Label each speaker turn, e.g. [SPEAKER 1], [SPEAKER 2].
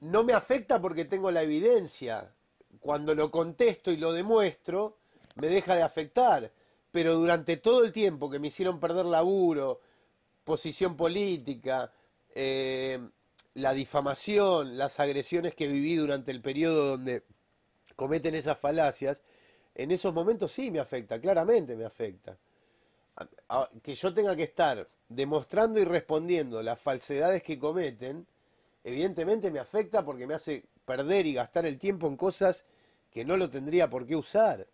[SPEAKER 1] no me afecta porque tengo la evidencia. Cuando lo contesto y lo demuestro, me deja de afectar. Pero durante todo el tiempo que me hicieron perder laburo, posición política, eh, la difamación, las agresiones que viví durante el periodo donde cometen esas falacias, en esos momentos sí me afecta, claramente me afecta. Que yo tenga que estar demostrando y respondiendo las falsedades que cometen, evidentemente me afecta porque me hace perder y gastar el tiempo en cosas que no lo tendría por qué usar.